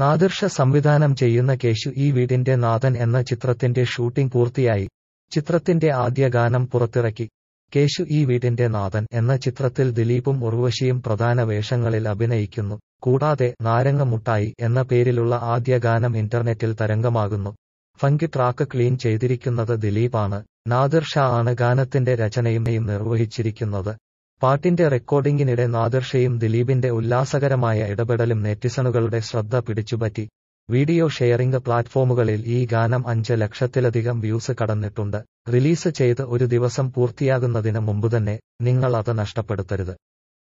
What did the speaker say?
നാദിർഷ സംവിധാനം ചെയ്യുന്ന കേശു ഈ വീടിന്റെ നാഥൻ എന്ന ചിത്രത്തിന്റെ ഷൂട്ടിംഗ് പൂർത്തിയായി ചിത്രത്തിന്റെ ആദ്യ ഗാനം പുറത്തിറക്കി കേശു ഈ വീടിന്റെ നാഥൻ എന്ന ചിത്രത്തിൽ ദിലീപും ഉർവശിയും പ്രധാന വേഷങ്ങളിൽ അഭിനയിക്കുന്നു കൂടാതെ നാരങ്ങമുട്ടായി എന്ന പേരിലുള്ള ആദ്യ ഗാനം ഇന്റർനെറ്റിൽ തരംഗമാകുന്നു ഫങ്കി ട്രാക്ക് ക്ലീൻ ചെയ്തിരിക്കുന്നത് ദിലീപാണ് നാദിർഷ ആണ് ഗാനത്തിന്റെ രചനയും നിർവഹിച്ചിരിക്കുന്നത് പാട്ടിന്റെ റെക്കോർഡിംഗിനിടെ നാദർഷയും ദിലീപിന്റെ ഉല്ലാസകരമായ ഇടപെടലും നെറ്റിസണുകളുടെ ശ്രദ്ധ പിടിച്ചുപറ്റി വീഡിയോ ഷെയറിംഗ് പ്ലാറ്റ്ഫോമുകളിൽ ഈ ഗാനം അഞ്ച് ലക്ഷത്തിലധികം വ്യൂസ് കടന്നിട്ടുണ്ട് റിലീസ് ചെയ്ത് ഒരു ദിവസം പൂർത്തിയാകുന്നതിന് തന്നെ നിങ്ങൾ അത് നഷ്ടപ്പെടുത്തരുത്